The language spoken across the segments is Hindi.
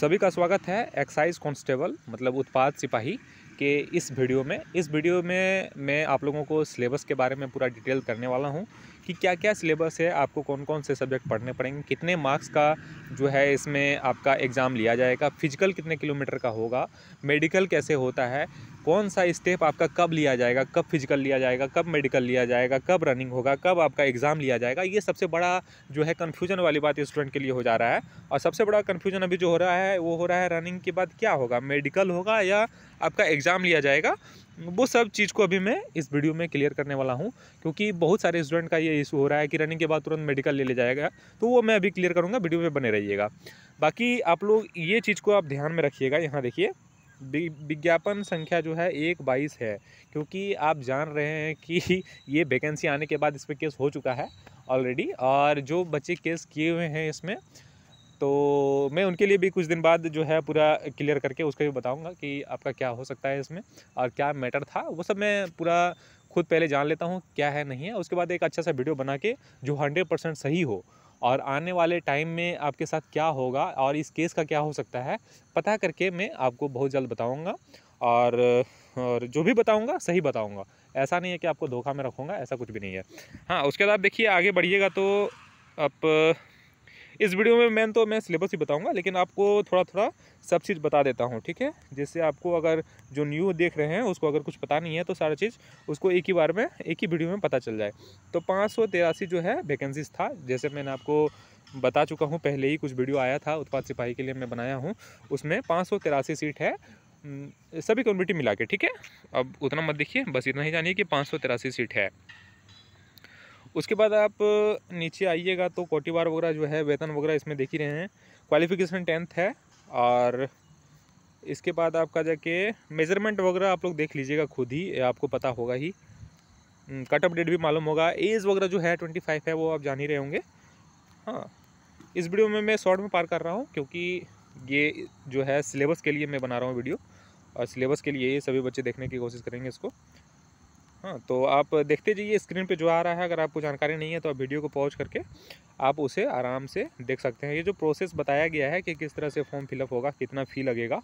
सभी का स्वागत है एक्साइज कांस्टेबल मतलब उत्पाद सिपाही के इस वीडियो में इस वीडियो में मैं आप लोगों को सिलेबस के बारे में पूरा डिटेल करने वाला हूँ कि क्या क्या सिलेबस है आपको कौन कौन से सब्जेक्ट पढ़ने पड़ेंगे कितने मार्क्स का जो है इसमें आपका एग्ज़ाम लिया जाएगा फिजिकल कितने किलोमीटर का होगा मेडिकल कैसे होता है कौन सा स्टेप आपका कब लिया जाएगा कब फिजिकल लिया जाएगा कब मेडिकल लिया जाएगा कब रनिंग होगा कब आपका एग्ज़ाम लिया जाएगा ये सबसे बड़ा जो है कन्फ्यूजन वाली बात स्टूडेंट के लिए हो जा रहा है और सबसे बड़ा कन्फ्यूजन अभी जो हो रहा है वो हो रहा है रनिंग के बाद क्या होगा मेडिकल होगा या आपका एग्ज़ाम लिया जाएगा वो सब चीज़ को अभी मैं इस वीडियो में क्लियर करने वाला हूँ क्योंकि बहुत सारे स्टूडेंट का ये इशू हो रहा है कि रनिंग के बाद तुरंत मेडिकल ले ले जाएगा तो वो मैं अभी क्लियर करूँगा वीडियो में बने रहिएगा बाकी आप लोग ये चीज़ को आप ध्यान में रखिएगा यहाँ देखिए विज्ञापन संख्या जो है एक बाईस है क्योंकि आप जान रहे हैं कि ये वैकेंसी आने के बाद इस पर केस हो चुका है ऑलरेडी और जो बच्चे केस किए हुए हैं इसमें तो मैं उनके लिए भी कुछ दिन बाद जो है पूरा क्लियर करके उसका भी बताऊँगा कि आपका क्या हो सकता है इसमें और क्या मैटर था वो सब मैं पूरा खुद पहले जान लेता हूँ क्या है नहीं है उसके बाद एक अच्छा सा वीडियो बना के जो हंड्रेड परसेंट सही हो और आने वाले टाइम में आपके साथ क्या होगा और इस केस का क्या हो सकता है पता करके मैं आपको बहुत जल्द बताऊँगा और और जो भी बताऊँगा सही बताऊँगा ऐसा नहीं है कि आपको धोखा में रखूँगा ऐसा कुछ भी नहीं है हाँ उसके बाद देखिए आगे बढ़िएगा तो आप इस वीडियो में मैं तो मैं सिलेबस ही बताऊंगा लेकिन आपको थोड़ा थोड़ा सब चीज़ बता देता हूँ ठीक है जिससे आपको अगर जो न्यू देख रहे हैं उसको अगर कुछ पता नहीं है तो सारा चीज़ उसको एक ही बार में एक ही वीडियो में पता चल जाए तो पाँच जो है वैकेंसीज था जैसे मैंने आपको बता चुका हूँ पहले ही कुछ वीडियो आया था उत्पाद सिपाही के लिए मैं बनाया हूँ उसमें पाँच सीट है सभी कम्युनिटी मिला के ठीक है अब उतना मत देखिए बस इतना ही जानिए कि पाँच सीट है उसके बाद आप नीचे आइएगा तो कोटिवार वगैरह जो है वेतन वगैरह इसमें देख ही रहे हैं क्वालिफिकेशन टेंथ है और इसके बाद आपका जाके मेज़रमेंट वगैरह आप लोग देख लीजिएगा खुद ही आपको पता होगा ही कट अप डेट भी मालूम होगा एज वगैरह जो है ट्वेंटी फाइव है वो आप जान ही रहे होंगे हाँ इस वीडियो में मैं शॉर्ट में पार कर रहा हूँ क्योंकि ये जो है सिलेबस के लिए मैं बना रहा हूँ वीडियो और सिलेबस के लिए ये सभी बच्चे देखने की कोशिश करेंगे इसको हाँ तो आप देखते जाइए स्क्रीन पे जो आ रहा है अगर आपको जानकारी नहीं है तो आप वीडियो को पॉज करके आप उसे आराम से देख सकते हैं ये जो प्रोसेस बताया गया है कि किस तरह से फॉर्म फिलअप होगा कितना फ़ी लगेगा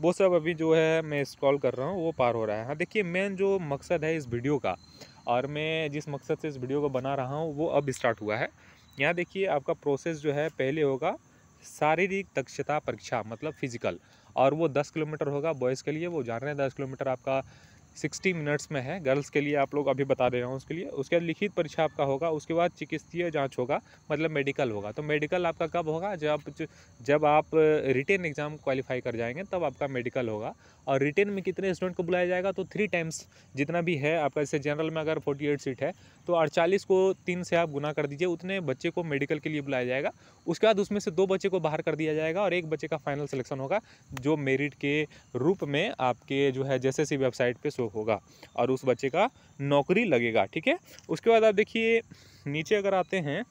वो सब अभी जो है मैं स्क्रॉल कर रहा हूँ वो पार हो रहा है हाँ देखिए मेन जो मकसद है इस वीडियो का और मैं जिस मकसद से इस वीडियो को बना रहा हूँ वो अब स्टार्ट हुआ है यहाँ देखिए आपका प्रोसेस जो है पहले होगा शारीरिक दक्षता परीक्षा मतलब फिजिकल और वो दस किलोमीटर होगा बॉयज़ के लिए वो जान रहे हैं दस किलोमीटर आपका सिक्सटी मिनट्स में है गर्ल्स के लिए आप लोग अभी बता दे रहा हूँ उसके लिए उसके बाद लिखित परीक्षा आपका होगा उसके बाद चिकित्सीय जांच होगा मतलब मेडिकल होगा तो मेडिकल आपका कब होगा जब जब आप रिटेन एग्ज़ाम क्वालिफाई कर जाएंगे तब आपका मेडिकल होगा और रिटेन में कितने स्टूडेंट को बुलाया जाएगा तो थ्री टाइम्स जितना भी है आपका जैसे जनरल में अगर फोर्टी एट सीट है तो अड़चालीस को तीन से आप गुना कर दीजिए उतने बच्चे को मेडिकल के लिए बुलाया जाएगा उसके बाद उसमें से दो बच्चे को बाहर कर दिया जाएगा और एक बच्चे का फाइनल सिलेक्शन होगा जो मेरिट के रूप में आपके जो है जैसे वेबसाइट पर शो होगा और उस बच्चे का नौकरी लगेगा ठीक है उसके बाद आप देखिए नीचे अगर आते हैं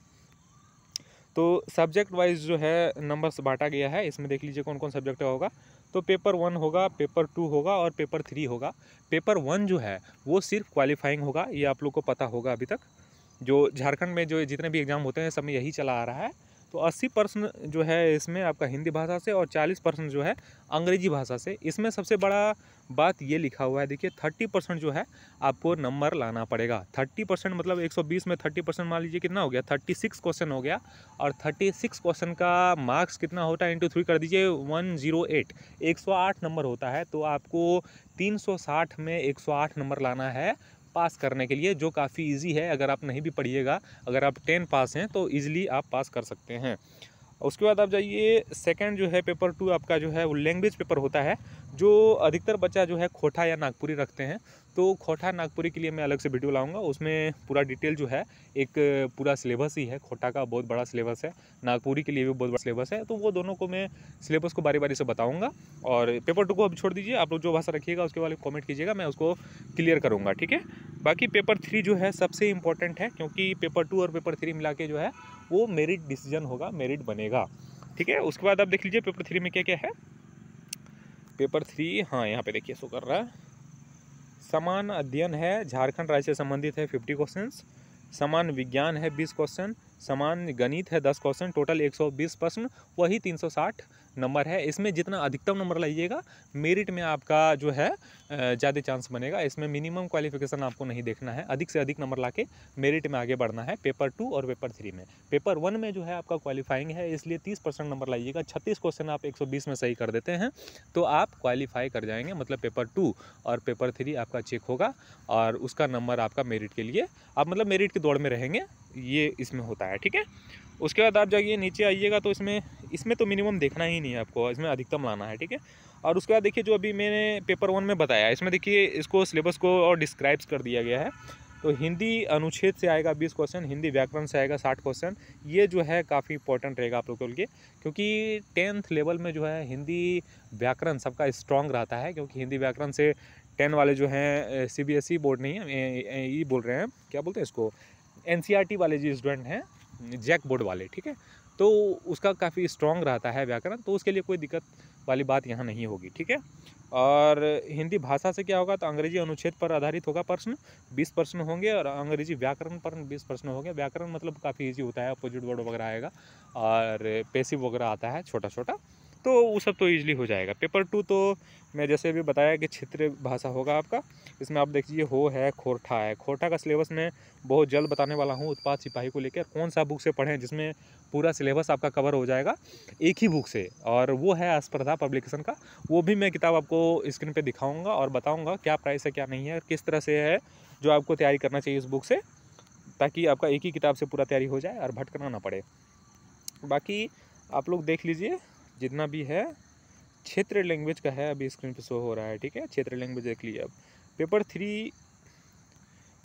तो सब्जेक्ट वाइज जो है नंबर्स बांटा गया है इसमें देख लीजिए कौन कौन सब्जेक्ट होगा तो पेपर वन होगा पेपर टू होगा और पेपर थ्री होगा पेपर वन जो है वो सिर्फ क्वालिफाइंग होगा ये आप लोग को पता होगा अभी तक जो झारखंड में जो जितने भी एग्ज़ाम होते हैं सब में यही चला आ रहा है तो 80 परसेंट जो है इसमें आपका हिंदी भाषा से और 40 परसेंट जो है अंग्रेजी भाषा से इसमें सबसे बड़ा बात ये लिखा हुआ है देखिए 30 परसेंट जो है आपको नंबर लाना पड़ेगा 30 परसेंट मतलब 120 में 30 परसेंट मान लीजिए कितना हो गया 36 क्वेश्चन हो गया और 36 क्वेश्चन का मार्क्स कितना होता है इंटू थ्री कर दीजिए 108 108 नंबर होता है तो आपको तीन में एक नंबर लाना है पास करने के लिए जो काफ़ी ईजी है अगर आप नहीं भी पढ़िएगा अगर आप टेन पास हैं तो ईज़िली आप पास कर सकते हैं उसके बाद आप जाइए सेकंड जो है पेपर टू आपका जो है वो लैंग्वेज पेपर होता है जो अधिकतर बच्चा जो है खोटा या नागपुरी रखते हैं तो खोटा नागपुरी के लिए मैं अलग से वीडियो लाऊंगा उसमें पूरा डिटेल जो है एक पूरा सिलेबस ही है खोटा का बहुत बड़ा सिलेबस है नागपुरी के लिए भी बहुत बड़ा सिलेबस है तो वो दोनों को मैं सिलेबस को बारी बारी से बताऊँगा और पेपर टू को अब छोड़ दीजिए आप लोग जो भाषा रखिएगा उसके बारे कॉमेंट कीजिएगा मैं उसको क्लियर करूँगा ठीक है बाकी पेपर थ्री जो है सबसे इंपॉर्टेंट है क्योंकि पेपर टू और पेपर थ्री मिला के जो है वो मेरिट डिसीजन होगा मेरिट बनेगा ठीक है उसके बाद आप देख लीजिए पेपर थ्री में क्या क्या है पेपर थ्री हाँ यहाँ पे देखिए सो कर रहा है समान अध्ययन है झारखंड राज्य से संबंधित है फिफ्टी क्वेश्चन समान विज्ञान है बीस क्वेश्चन समान गणित है दस क्वेश्चन टोटल एक सौ बीस प्रश्न वही तीन सौ साठ नंबर है इसमें जितना अधिकतम नंबर लाइएगा मेरिट में आपका जो है ज़्यादा चांस बनेगा इसमें मिनिमम क्वालिफिकेशन आपको नहीं देखना है अधिक से अधिक नंबर ला मेरिट में आगे बढ़ना है पेपर टू और पेपर थ्री में पेपर वन में जो है आपका क्वालिफाइंग है इसलिए तीस परसेंट नंबर लाइएगा छत्तीस क्वेश्चन आप एक में सही कर देते हैं तो आप क्वालिफाई कर जाएंगे मतलब पेपर टू और पेपर थ्री आपका चेक होगा और उसका नंबर आपका मेरिट के लिए आप मतलब मेरिट के दौड़ में रहेंगे ये इसमें होता है ठीक है उसके बाद आप जाइए नीचे आइएगा तो इसमें इसमें तो मिनिमम देखना ही नहीं है आपको इसमें अधिकतम लाना है ठीक है और उसके बाद देखिए जो अभी मैंने पेपर वन में बताया इसमें देखिए इसको सिलेबस को और डिस्क्राइब्स कर दिया गया है तो हिंदी अनुच्छेद से आएगा बीस क्वेश्चन हिंदी व्याकरण से आएगा साठ क्वेश्चन ये जो है काफ़ी इंपॉर्टेंट रहेगा आप लोगों के लिए क्योंकि टेंथ लेवल में जो है हिंदी व्याकरण सबका स्ट्रॉन्ग रहता है क्योंकि हिंदी व्याकरण से टेन वाले जो हैं C B S E board नहीं है ये बोल रहे हैं क्या बोलते हैं इसको एन सी आर टी वाले जो स्टूडेंट हैं जैक बोर्ड वाले ठीक है तो उसका काफ़ी स्ट्रॉन्ग रहता है व्याकरण तो उसके लिए कोई दिक्कत वाली बात यहाँ नहीं होगी ठीक है और हिंदी भाषा से क्या होगा तो अंग्रेजी अनुच्छेद पर आधारित होगा प्रश्न बीस प्रश्न होंगे और अंग्रेजी व्याकरण पर बीस प्रश्न होंगे व्याकरण मतलब काफ़ी ईजी होता है अपोजिट वर्ड वगैरह आएगा और पेसिव वगैरह आता है छोटा छोटा तो वो सब तो ईजिली हो जाएगा पेपर टू तो मैं जैसे भी बताया कि क्षेत्रीय भाषा होगा आपका इसमें आप देखिए हो है खोरठा है खोरठा का सिलेबस मैं बहुत जल्द बताने वाला हूँ उत्पाद सिपाही को लेकर कौन सा बुक से पढ़ें जिसमें पूरा सिलेबस आपका कवर हो जाएगा एक ही बुक से और वो है स्पर्धा पब्लिकेशन का वो भी मैं किताब आपको स्क्रीन पर दिखाऊँगा और बताऊँगा क्या प्राइस है क्या नहीं है किस तरह से है जो आपको तैयारी करना चाहिए इस बुक से ताकि आपका एक ही किताब से पूरा तैयारी हो जाए और भटकना ना पड़े बाकी आप लोग देख लीजिए जितना भी है क्षेत्र लैंग्वेज का है अभी स्क्रीन पे शो हो रहा है ठीक है क्षेत्र लैंग्वेज देख लीजिए अब पेपर थ्री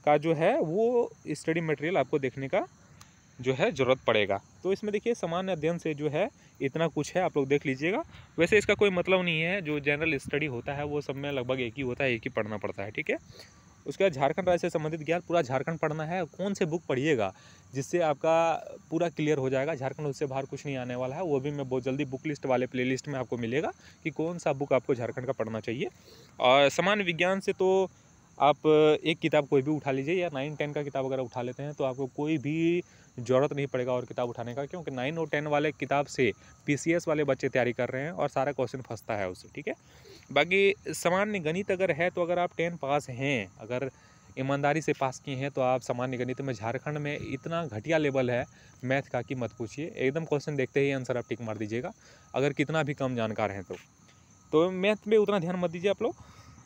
का जो है वो स्टडी मटेरियल आपको देखने का जो है ज़रूरत पड़ेगा तो इसमें देखिए सामान्य अध्ययन से जो है इतना कुछ है आप लोग देख लीजिएगा वैसे इसका कोई मतलब नहीं है जो जनरल स्टडी होता है वो सब में लगभग एक ही होता है एक ही पढ़ना पड़ता है ठीक है उसके बाद झारखंड राज्य से संबंधित ज्ञान पूरा झारखंड पढ़ना है कौन से बुक पढ़िएगा जिससे आपका पूरा क्लियर हो जाएगा झारखंड उससे बाहर कुछ नहीं आने वाला है वो भी मैं बहुत जल्दी बुक लिस्ट वाले प्ले में आपको मिलेगा कि कौन सा बुक आपको झारखंड का पढ़ना चाहिए और समान विज्ञान से तो आप एक किताब कोई भी उठा लीजिए या नाइन टेन का किताब अगर उठा लेते हैं तो आपको कोई भी ज़रूरत नहीं पड़ेगा और किताब उठाने का क्योंकि नाइन और टेन वाले किताब से पी वाले बच्चे तैयारी कर रहे हैं और सारा क्वेश्चन फंसता है उससे ठीक है बाकी सामान्य गणित अगर है तो अगर आप टेन पास हैं अगर ईमानदारी से पास किए हैं तो आप सामान्य गणित में झारखंड में इतना घटिया लेवल है मैथ का कि मत पूछिए एकदम क्वेश्चन देखते ही आंसर आप टिक मार दीजिएगा अगर कितना भी कम जानकार हैं तो तो मैथ में उतना ध्यान मत दीजिए आप लोग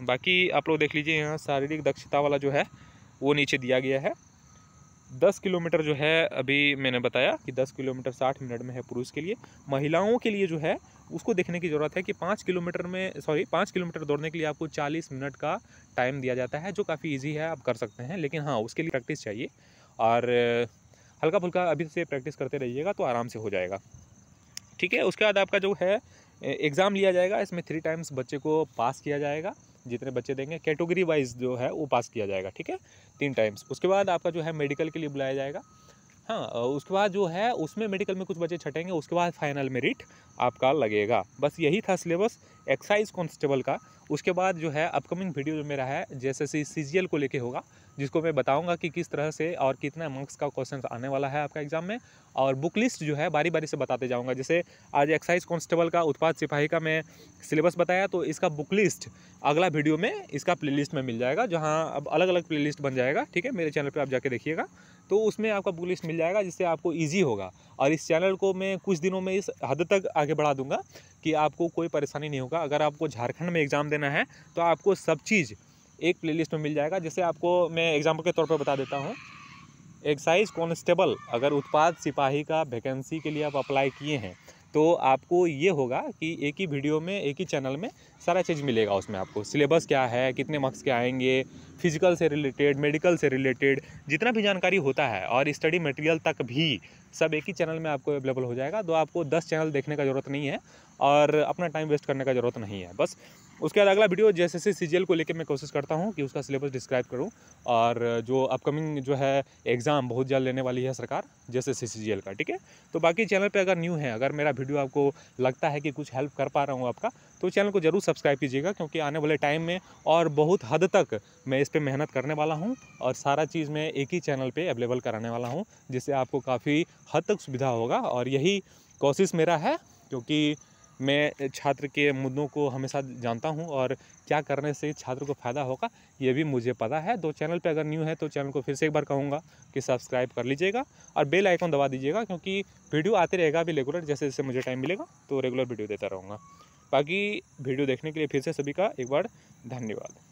बाकी आप लोग देख लीजिए यहाँ शारीरिक दक्षता वाला जो है वो नीचे दिया गया है दस किलोमीटर जो है अभी मैंने बताया कि दस किलोमीटर साठ मिनट में है पुरुष के लिए महिलाओं के लिए जो है उसको देखने की ज़रूरत है कि पाँच किलोमीटर में सॉरी पाँच किलोमीटर दौड़ने के लिए आपको चालीस मिनट का टाइम दिया जाता है जो काफ़ी ईजी है आप कर सकते हैं लेकिन हाँ उसके लिए प्रैक्टिस चाहिए और हल्का फुल्का अभी से प्रैक्टिस करते रहिएगा तो आराम से हो जाएगा ठीक है उसके बाद आपका जो है एग्ज़ाम लिया जाएगा इसमें थ्री टाइम्स बच्चे को पास किया जाएगा जितने बच्चे देंगे कैटेगरी वाइज जो है वो पास किया जाएगा ठीक है तीन टाइम्स उसके बाद आपका जो है मेडिकल के लिए बुलाया जाएगा हाँ उसके बाद जो है उसमें मेडिकल में कुछ बच्चे छटेंगे उसके बाद फाइनल मेरिट आपका लगेगा बस यही था सिलेबस एक्साइज कॉन्स्टेबल का उसके बाद जो है अपकमिंग वीडियो जो मेरा है जैसे सी सी को लेके होगा जिसको मैं बताऊंगा कि किस तरह से और कितना मार्क्स का क्वेश्चन आने वाला है आपका एग्जाम में और बुक लिस्ट जो है बारी बारी से बताते जाऊँगा जैसे आज एक्साइज कांस्टेबल का उत्पाद सिपाही का मैं सिलेबस बताया तो इसका बुक लिस्ट अगला वीडियो में इसका प्ले में मिल जाएगा जहाँ अब अलग अलग प्ले बन जाएगा ठीक है मेरे चैनल पर आप जाके देखिएगा तो उसमें आपका बुक लिस्ट मिल जाएगा जिससे आपको ईजी होगा और इस चैनल को मैं कुछ दिनों में इस हद तक आगे बढ़ा दूंगा कि आपको कोई परेशानी नहीं होगा अगर आपको झारखंड में एग्ज़ाम देना है तो आपको सब चीज़ एक प्लेलिस्ट में मिल जाएगा जैसे आपको मैं एग्जाम्पल के तौर पर बता देता हूँ एक्साइज कॉन्स्टेबल अगर उत्पाद सिपाही का वैकेंसी के लिए आप अप्लाई किए हैं तो आपको ये होगा कि एक ही वीडियो में एक ही चैनल में सारा चीज़ मिलेगा उसमें आपको सिलेबस क्या है कितने मार्क्स के आएंगे फिजिकल से रिलेटेड मेडिकल से रिलेटेड जितना भी जानकारी होता है और स्टडी मटेरियल तक भी सब एक ही चैनल में आपको अवेलेबल हो जाएगा तो आपको दस चैनल देखने का ज़रूरत नहीं है और अपना टाइम वेस्ट करने का ज़रूरत नहीं है बस उसके बाद अगला वीडियो जैसे सी सी को लेकर मैं कोशिश करता हूँ कि उसका सिलेबस डिस्क्राइब करूँ और जो अपकमिंग जो है एग्ज़ाम बहुत जल्द लेने वाली है सरकार जैसे सी का ठीक है तो बाकी चैनल पर अगर न्यू है अगर मेरा वीडियो आपको लगता है कि कुछ हेल्प कर पा रहा हूँ आपका तो चैनल को ज़रूर सब्सक्राइब कीजिएगा क्योंकि आने वाले टाइम में और बहुत हद तक मैं इस पर मेहनत करने वाला हूँ और सारा चीज़ मैं एक ही चैनल पर अवेलेबल कराने वाला हूँ जिससे आपको काफ़ी हद तक सुविधा होगा और यही कोशिश मेरा है क्योंकि मैं छात्र के मुद्दों को हमेशा जानता हूँ और क्या करने से छात्र को फ़ायदा होगा ये भी मुझे पता है तो चैनल पे अगर न्यू है तो चैनल को फिर से एक बार कहूँगा कि सब्सक्राइब कर लीजिएगा और बेल आइकन दबा दीजिएगा क्योंकि वीडियो आते रहेगा अभी रेगुलर जैसे जैसे मुझे टाइम मिलेगा तो रेगुलर वीडियो देता रहूँगा बाकी वीडियो देखने के लिए फिर से सभी का एक बार धन्यवाद